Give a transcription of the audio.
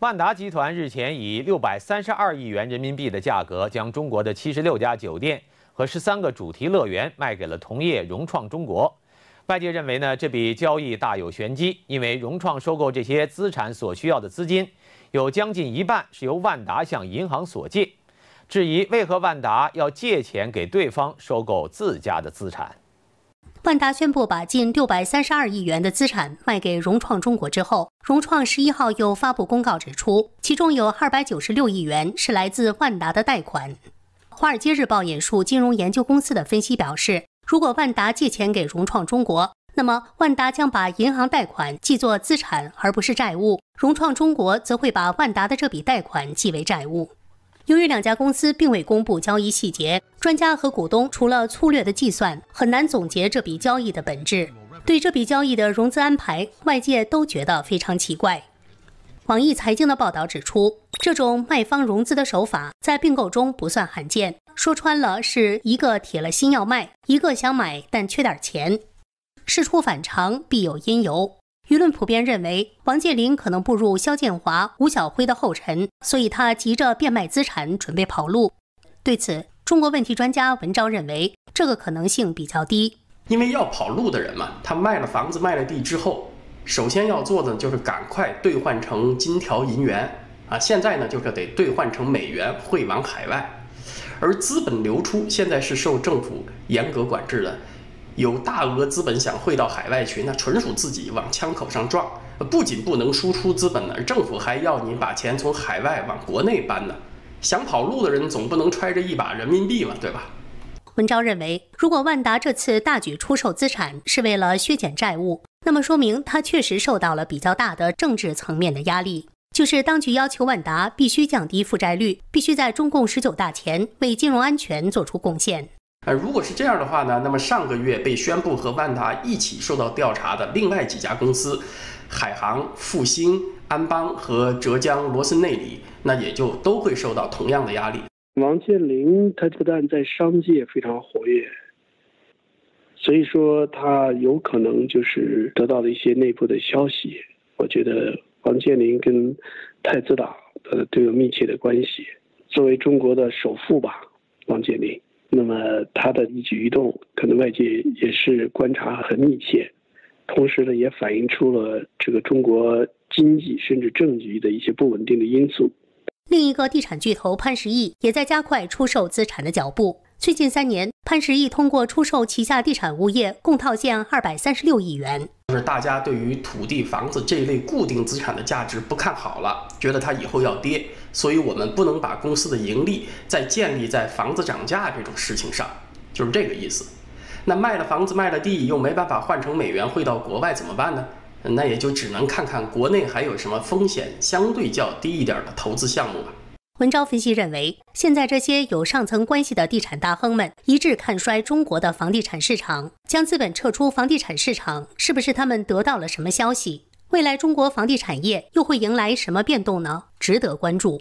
万达集团日前以六百三十二亿元人民币的价格，将中国的七十六家酒店和十三个主题乐园卖给了同业融创中国。外界认为呢，这笔交易大有玄机，因为融创收购这些资产所需要的资金，有将近一半是由万达向银行所借。质疑为何万达要借钱给对方收购自家的资产？万达宣布把近六百三十二亿元的资产卖给融创中国之后，融创十一号又发布公告指出，其中有二百九十六亿元是来自万达的贷款。华尔街日报引述金融研究公司的分析表示，如果万达借钱给融创中国，那么万达将把银行贷款记作资产而不是债务，融创中国则会把万达的这笔贷款记为债务。由于两家公司并未公布交易细节，专家和股东除了粗略的计算，很难总结这笔交易的本质。对这笔交易的融资安排，外界都觉得非常奇怪。网易财经的报道指出，这种卖方融资的手法在并购中不算罕见。说穿了，是一个铁了心要卖，一个想买但缺点钱。事出反常，必有因由。舆论普遍认为，王健林可能步入肖建华、吴晓辉的后尘，所以他急着变卖资产，准备跑路。对此，中国问题专家文钊认为，这个可能性比较低，因为要跑路的人嘛，他卖了房子、卖了地之后，首先要做的就是赶快兑换成金条、银元，啊，现在呢就是得兑换成美元，汇往海外。而资本流出现在是受政府严格管制的。有大额资本想汇到海外去，那纯属自己往枪口上撞。不仅不能输出资本，呢，政府还要你把钱从海外往国内搬呢。想跑路的人总不能揣着一把人民币吧，对吧？文章认为，如果万达这次大举出售资产是为了削减债务，那么说明他确实受到了比较大的政治层面的压力，就是当局要求万达必须降低负债率，必须在中共十九大前为金融安全做出贡献。呃，如果是这样的话呢，那么上个月被宣布和万达一起受到调查的另外几家公司，海航、复兴、安邦和浙江罗森内里，那也就都会受到同样的压力。王健林他不但在商界非常活跃，所以说他有可能就是得到了一些内部的消息。我觉得王健林跟太子党呃都有密切的关系。作为中国的首富吧，王健林。那么他的一举一动，可能外界也是观察很密切，同时呢，也反映出了这个中国经济甚至政局的一些不稳定的因素。另一个地产巨头潘石屹也在加快出售资产的脚步。最近三年，潘石屹通过出售旗下地产物业，共套现二百三十六亿元。就是大家对于土地、房子这一类固定资产的价值不看好了，觉得它以后要跌，所以我们不能把公司的盈利再建立在房子涨价这种事情上，就是这个意思。那卖了房子、卖了地又没办法换成美元汇到国外怎么办呢？那也就只能看看国内还有什么风险相对较低一点的投资项目了。文章分析认为，现在这些有上层关系的地产大亨们一致看衰中国的房地产市场，将资本撤出房地产市场，是不是他们得到了什么消息？未来中国房地产业又会迎来什么变动呢？值得关注。